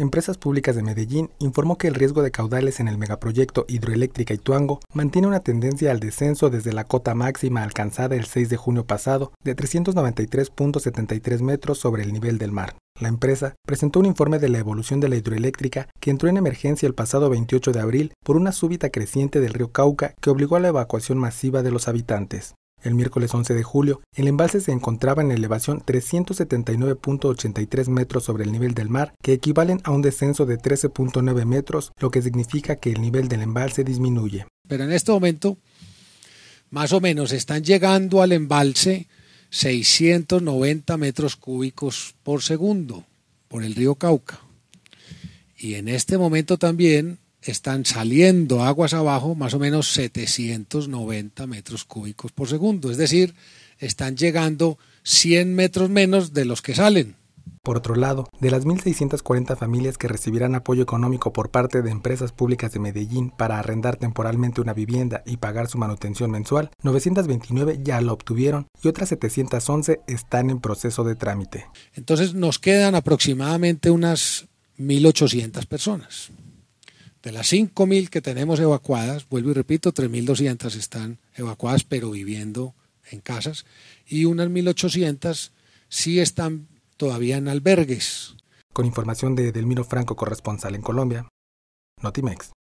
Empresas Públicas de Medellín informó que el riesgo de caudales en el megaproyecto Hidroeléctrica Ituango mantiene una tendencia al descenso desde la cota máxima alcanzada el 6 de junio pasado de 393.73 metros sobre el nivel del mar. La empresa presentó un informe de la evolución de la hidroeléctrica que entró en emergencia el pasado 28 de abril por una súbita creciente del río Cauca que obligó a la evacuación masiva de los habitantes. El miércoles 11 de julio, el embalse se encontraba en elevación 379.83 metros sobre el nivel del mar, que equivalen a un descenso de 13.9 metros, lo que significa que el nivel del embalse disminuye. Pero en este momento, más o menos, están llegando al embalse 690 metros cúbicos por segundo por el río Cauca. Y en este momento también están saliendo aguas abajo más o menos 790 metros cúbicos por segundo, es decir, están llegando 100 metros menos de los que salen. Por otro lado, de las 1.640 familias que recibirán apoyo económico por parte de empresas públicas de Medellín para arrendar temporalmente una vivienda y pagar su manutención mensual, 929 ya lo obtuvieron y otras 711 están en proceso de trámite. Entonces nos quedan aproximadamente unas 1.800 personas. De las 5.000 que tenemos evacuadas, vuelvo y repito, 3.200 están evacuadas pero viviendo en casas y unas 1.800 sí están todavía en albergues. Con información de Delmiro Franco, corresponsal en Colombia, Notimex.